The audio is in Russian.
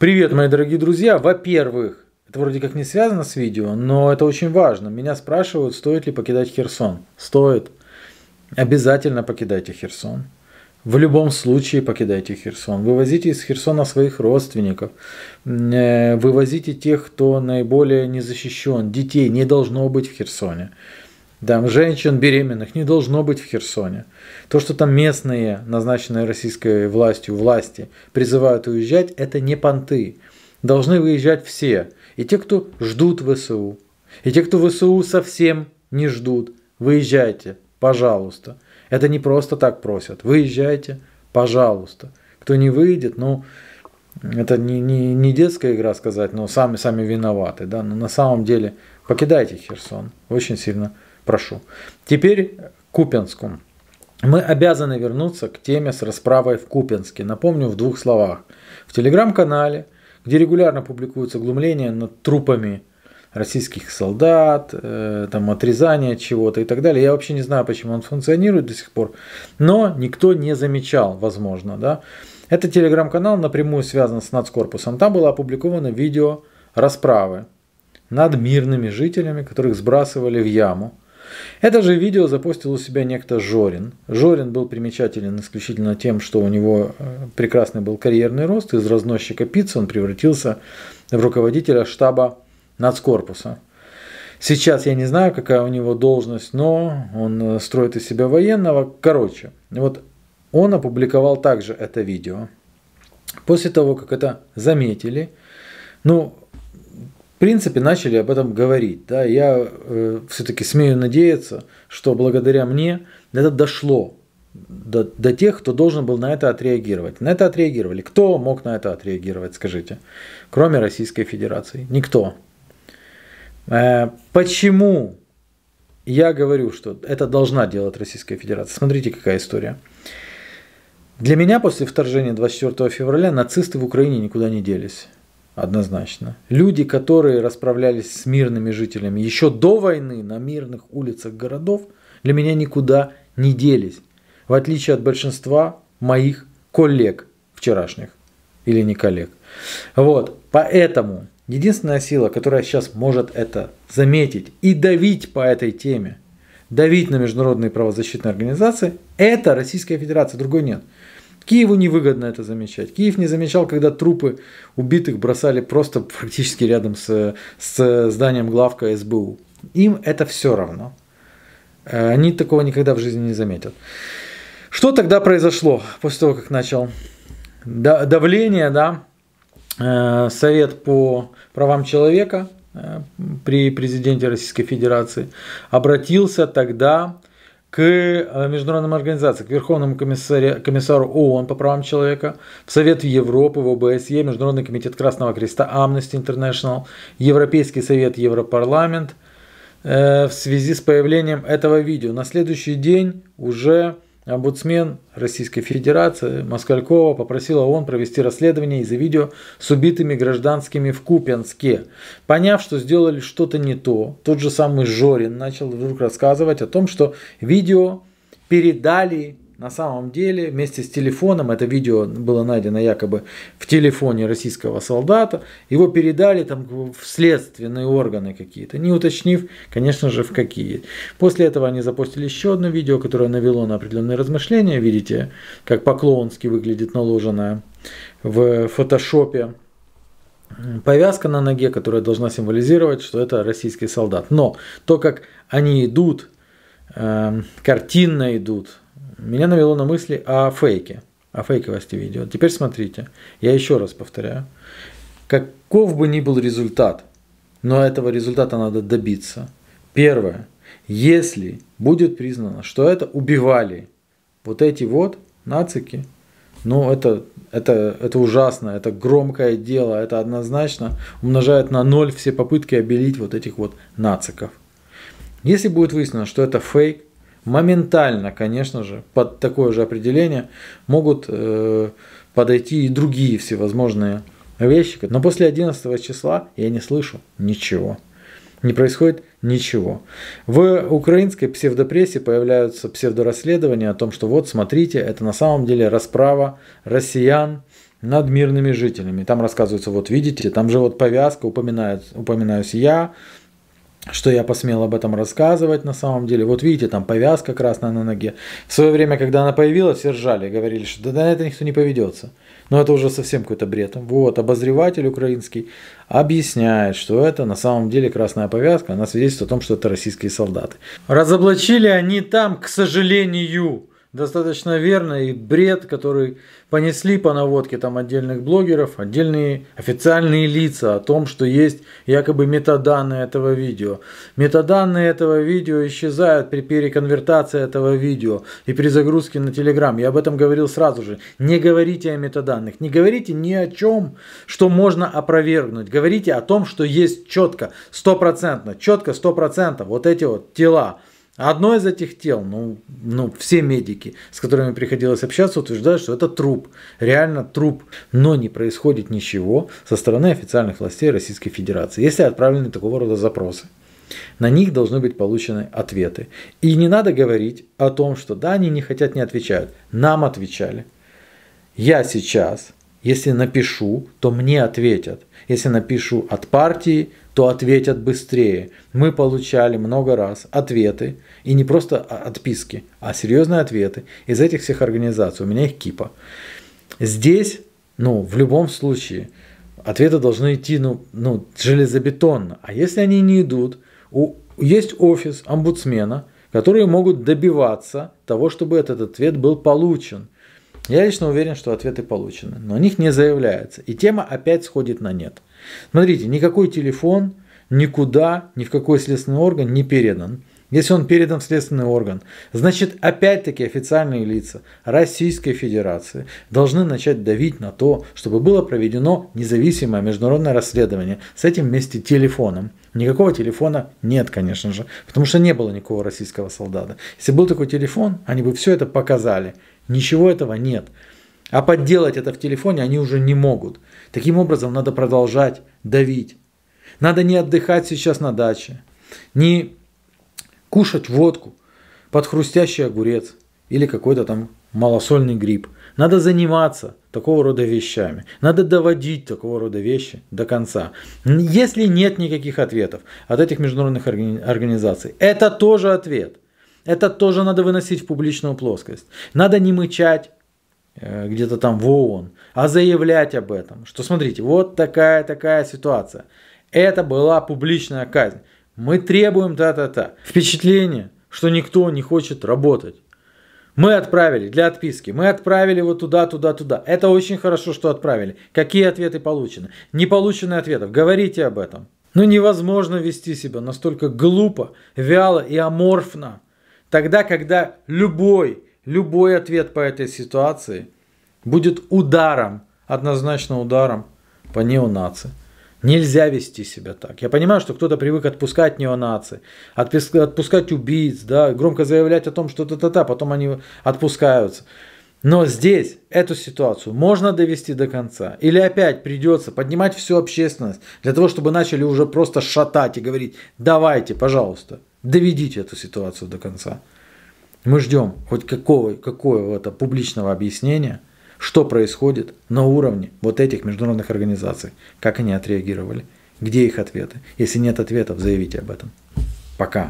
Привет, мои дорогие друзья. Во-первых, это вроде как не связано с видео, но это очень важно. Меня спрашивают, стоит ли покидать Херсон. Стоит. Обязательно покидайте Херсон. В любом случае покидайте Херсон. Вывозите из Херсона своих родственников. Э, вывозите тех, кто наиболее не защищен. Детей не должно быть в Херсоне. Там женщин беременных не должно быть в Херсоне. То, что там местные, назначенные российской властью, власти призывают уезжать, это не понты. Должны выезжать все. И те, кто ждут ВСУ. И те, кто ВСУ совсем не ждут. Выезжайте, пожалуйста. Это не просто так просят. Выезжайте, пожалуйста. Кто не выйдет, ну, это не, не, не детская игра сказать, но сами, сами виноваты. Да? Но на самом деле покидайте Херсон. Очень сильно прошу. Теперь к Купинску. Мы обязаны вернуться к теме с расправой в Купенске. Напомню в двух словах. В телеграм-канале, где регулярно публикуются глумления над трупами российских солдат, э, там отрезание чего-то и так далее. Я вообще не знаю, почему он функционирует до сих пор, но никто не замечал, возможно, да. Этот телеграм-канал напрямую связан с нацкорпусом. Там было опубликовано видео расправы над мирными жителями, которых сбрасывали в яму. Это же видео запустил у себя некто Жорин. Жорин был примечателен исключительно тем, что у него э, прекрасный был карьерный рост. Из разносчика пиццы он превратился в руководителя штаба нацкорпуса. Сейчас я не знаю, какая у него должность, но он э, строит из себя военного. Короче, вот он опубликовал также это видео. После того, как это заметили, ну, принципе, начали об этом говорить. Да, я э, все-таки смею надеяться, что благодаря мне это дошло до, до тех, кто должен был на это отреагировать. На это отреагировали. Кто мог на это отреагировать, скажите? Кроме Российской Федерации. Никто. Э, почему я говорю, что это должна делать Российская Федерация? Смотрите, какая история. Для меня после вторжения 24 февраля нацисты в Украине никуда не делись. Однозначно. Люди, которые расправлялись с мирными жителями еще до войны на мирных улицах городов, для меня никуда не делись. В отличие от большинства моих коллег вчерашних. Или не коллег. Вот. Поэтому единственная сила, которая сейчас может это заметить и давить по этой теме, давить на международные правозащитные организации, это Российская Федерация, другой нет. Киеву невыгодно это замечать. Киев не замечал, когда трупы убитых бросали просто практически рядом с, с зданием главка СБУ. Им это все равно. Э, они такого никогда в жизни не заметят. Что тогда произошло после того, как начал давление, да, э, Совет по правам человека э, при президенте Российской Федерации обратился тогда к э, международным организациям, к Верховному комиссару ООН по правам человека, в Совет Европы, в ОБСЕ, Международный комитет Красного Креста, Amnesty International, Европейский совет, Европарламент э, – в связи с появлением этого видео. На следующий день уже омбудсмен Российской Федерации Москалькова попросила ООН провести расследование из-за видео с убитыми гражданскими в Купянске, Поняв, что сделали что-то не то, тот же самый Жорин начал вдруг рассказывать о том, что видео передали на самом деле, вместе с телефоном, это видео было найдено якобы в телефоне российского солдата, его передали там в следственные органы какие-то, не уточнив, конечно же, в какие. После этого они запустили еще одно видео, которое навело на определенные размышления. Видите, как по-клоунски выглядит наложенная в фотошопе повязка на ноге, которая должна символизировать, что это российский солдат. Но то, как они идут, эм, картинно идут, меня навело на мысли о фейке, о фейковости видео. Теперь смотрите, я еще раз повторяю, каков бы ни был результат, но этого результата надо добиться. Первое, если будет признано, что это убивали вот эти вот нацики, ну это, это, это ужасно, это громкое дело, это однозначно умножает на ноль все попытки обелить вот этих вот нациков. Если будет выяснено, что это фейк, моментально, конечно же, под такое же определение могут э, подойти и другие всевозможные вещи. Но после 11 числа я не слышу ничего. Не происходит ничего. В украинской псевдопрессе появляются псевдорасследования о том, что вот смотрите, это на самом деле расправа россиян над мирными жителями. Там рассказывается, вот видите, там же вот повязка, упоминает, упоминаюсь я, что я посмел об этом рассказывать на самом деле. Вот видите, там повязка красная на ноге. В свое время, когда она появилась, все ржали, говорили, что да на это никто не поведется. Но это уже совсем какой-то бред. Вот, обозреватель украинский объясняет, что это на самом деле красная повязка, она свидетельствует о том, что это российские солдаты. Разоблачили они там, к сожалению, достаточно верно, и бред, который понесли по наводке там отдельных блогеров, отдельные официальные лица о том, что есть якобы метаданные этого видео. Метаданные этого видео исчезают при переконвертации этого видео и при загрузке на Telegram. Я об этом говорил сразу же. Не говорите о метаданных, не говорите ни о чем, что можно опровергнуть. Говорите о том, что есть четко, стопроцентно, четко, стопроцентно вот эти вот тела Одно из этих тел, ну, ну, все медики, с которыми приходилось общаться, утверждают, что это труп, реально труп, но не происходит ничего со стороны официальных властей Российской Федерации, если отправлены такого рода запросы. На них должны быть получены ответы. И не надо говорить о том, что да, они не хотят, не отвечают. Нам отвечали. Я сейчас если напишу, то мне ответят. Если напишу от партии, то ответят быстрее. Мы получали много раз ответы, и не просто отписки, а серьезные ответы из этих всех организаций. У меня их кипа. Здесь, ну, в любом случае, ответы должны идти, ну, ну железобетонно. А если они не идут, у, есть офис омбудсмена, которые могут добиваться того, чтобы этот ответ был получен – я лично уверен, что ответы получены, но о них не заявляется. И тема опять сходит на нет. Смотрите, никакой телефон никуда, ни в какой следственный орган не передан если он передан в следственный орган, значит опять-таки официальные лица Российской Федерации должны начать давить на то, чтобы было проведено независимое международное расследование с этим вместе телефоном. Никакого телефона нет, конечно же, потому что не было никакого российского солдата. Если был такой телефон, они бы все это показали. Ничего этого нет. А подделать это в телефоне они уже не могут. Таким образом, надо продолжать давить. Надо не отдыхать сейчас на даче, не кушать водку под хрустящий огурец или какой-то там малосольный гриб. Надо заниматься такого рода вещами. Надо доводить такого рода вещи до конца. Если нет никаких ответов от этих международных организаций, это тоже ответ. Это тоже надо выносить в публичную плоскость. Надо не мычать э, где-то там в ООН, а заявлять об этом, что смотрите, вот такая-такая ситуация. Это была публичная казнь. Мы требуем та-та-та. Впечатление, что никто не хочет работать. Мы отправили для отписки, мы отправили вот туда, туда, туда. Это очень хорошо, что отправили. Какие ответы получены? Не получены ответов. Говорите об этом. Но ну, невозможно вести себя настолько глупо, вяло и аморфно. Тогда, когда любой, любой ответ по этой ситуации будет ударом, однозначно ударом по неонации. Нельзя вести себя так. Я понимаю, что кто-то привык отпускать неонаци, отпускать убийц, да, громко заявлять о том, что та-та-та, потом они отпускаются. Но здесь эту ситуацию можно довести до конца. Или опять придется поднимать всю общественность для того, чтобы начали уже просто шатать и говорить, давайте, пожалуйста, доведите эту ситуацию до конца. Мы ждем хоть какого, какого-то публичного объяснения – что происходит на уровне вот этих международных организаций, как они отреагировали, где их ответы. Если нет ответов, заявите об этом. Пока.